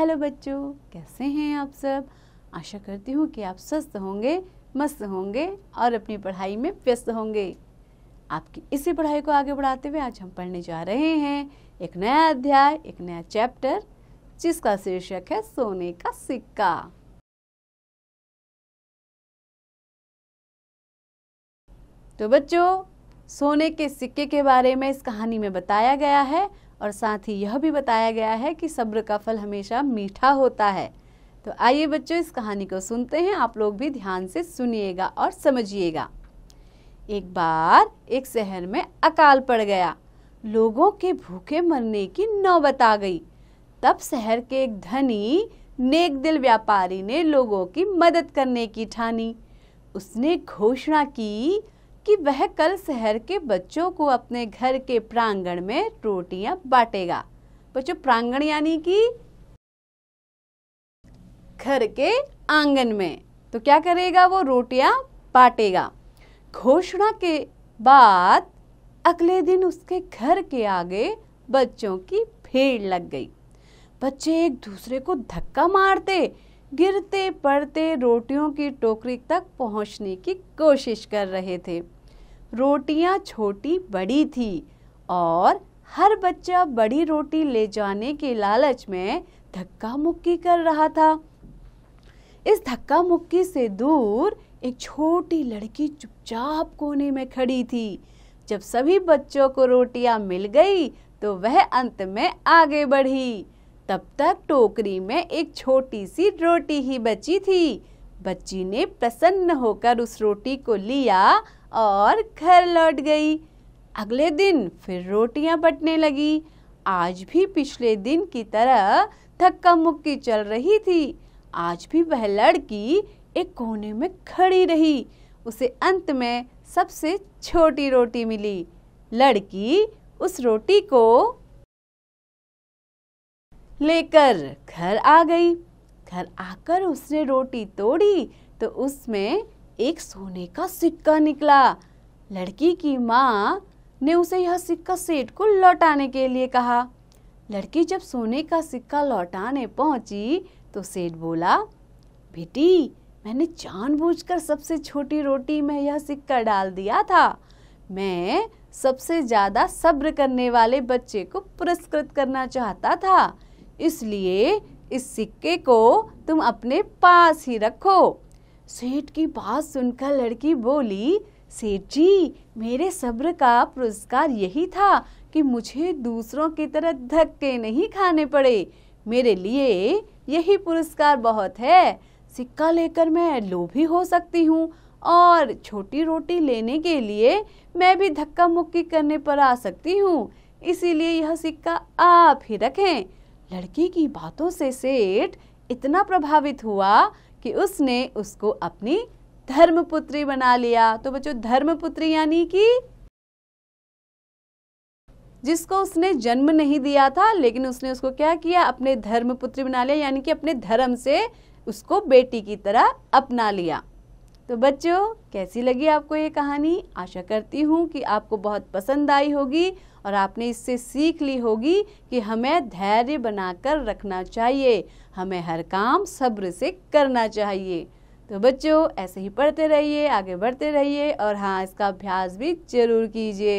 hello बच्चों कैसे हैं आप सब आशा करती हूँ कि आप स्वस्थ होंगे मस्त होंगे और अपनी पढ़ाई में व्यस्त होंगे आपकी इसी पढ़ाई को आगे बढ़ाते हुए आज हम पढ़ने जा रहे हैं एक नया अध्याय एक नया चैप्टर जिसका शीर्षक है सोने का सिक्का तो बच्चों सोने के सिक्के के बारे में इस कहानी में बताया गया है और साथ ही यह भी बताया गया है कि सब्र का फल हमेशा मीठा होता है तो आइए बच्चों इस कहानी को सुनते हैं आप लोग भी ध्यान से सुनिएगा और समझिएगा एक बार एक शहर में अकाल पड़ गया लोगों के भूखे मरने की नौबत आ गई तब शहर के एक धनी नेक दिल व्यापारी ने लोगों की मदद करने की ठानी उसने घोषणा की कि वह कल शहर के बच्चों को अपने घर के प्रांगण में रोटियां बांटेगा बच्चों प्रांगण यानी कि घर के आंगन में तो क्या करेगा वो रोटियां बांटेगा घोषणा के बाद अगले दिन उसके घर के आगे बच्चों की भीड़ लग गई बच्चे एक दूसरे को धक्का मारते गिरते पड़ते रोटियों की टोकरी तक पहुंचने की कोशिश कर रहे थे रोटियां छोटी बड़ी थी और हर बच्चा बड़ी रोटी ले जाने के लालच में धक्का मुक्की कर रहा था इस धक्का मुक्की से दूर एक छोटी लड़की चुपचाप कोने में खड़ी थी जब सभी बच्चों को रोटियां मिल गई तो वह अंत में आगे बढ़ी तब तक टोकरी में एक छोटी सी रोटी ही बची थी बच्ची ने प्रसन्न होकर उस रोटी को लिया और घर लौट गई अगले दिन फिर रोटियां बटने लगी आज भी पिछले दिन की तरह थक्का मुक्की चल रही थी आज भी वह लड़की एक कोने में खड़ी रही उसे अंत में सबसे छोटी रोटी मिली लड़की उस रोटी को लेकर घर आ गई घर आकर उसने रोटी तोड़ी तो उसमें एक सोने का सिक्का निकला लड़की की माँ ने उसे यह सिक्का सेठ को लौटाने के लिए कहा लड़की जब सोने का सिक्का लौटाने पहुंची तो सेठ बोला बेटी मैंने जानबूझकर सबसे छोटी रोटी में यह सिक्का डाल दिया था मैं सबसे ज़्यादा सब्र करने वाले बच्चे को पुरस्कृत करना चाहता था इसलिए इस सिक्के को तुम अपने पास ही रखो सेठ की बात सुनकर लड़की बोली सेठ जी मेरे सब्र का पुरस्कार यही था कि मुझे दूसरों की तरह धक्के नहीं खाने पड़े मेरे लिए यही पुरस्कार बहुत है सिक्का लेकर मैं लोभी हो सकती हूँ और छोटी रोटी लेने के लिए मैं भी धक्का मुक्की करने पर आ सकती हूँ इसीलिए यह सिक्का आप ही रखें लड़की की बातों से सेठ इतना प्रभावित हुआ कि उसने उसको अपनी धर्मपुत्री बना लिया तो बच्चों धर्मपुत्री यानी कि जिसको उसने जन्म नहीं दिया था लेकिन उसने उसको क्या किया अपने धर्मपुत्री बना लिया यानी कि अपने धर्म से उसको बेटी की तरह अपना लिया तो बच्चों कैसी लगी आपको ये कहानी आशा करती हूँ कि आपको बहुत पसंद आई होगी और आपने इससे सीख ली होगी कि हमें धैर्य बनाकर रखना चाहिए हमें हर काम सब्र से करना चाहिए तो बच्चों ऐसे ही पढ़ते रहिए आगे बढ़ते रहिए और हाँ इसका अभ्यास भी जरूर कीजिए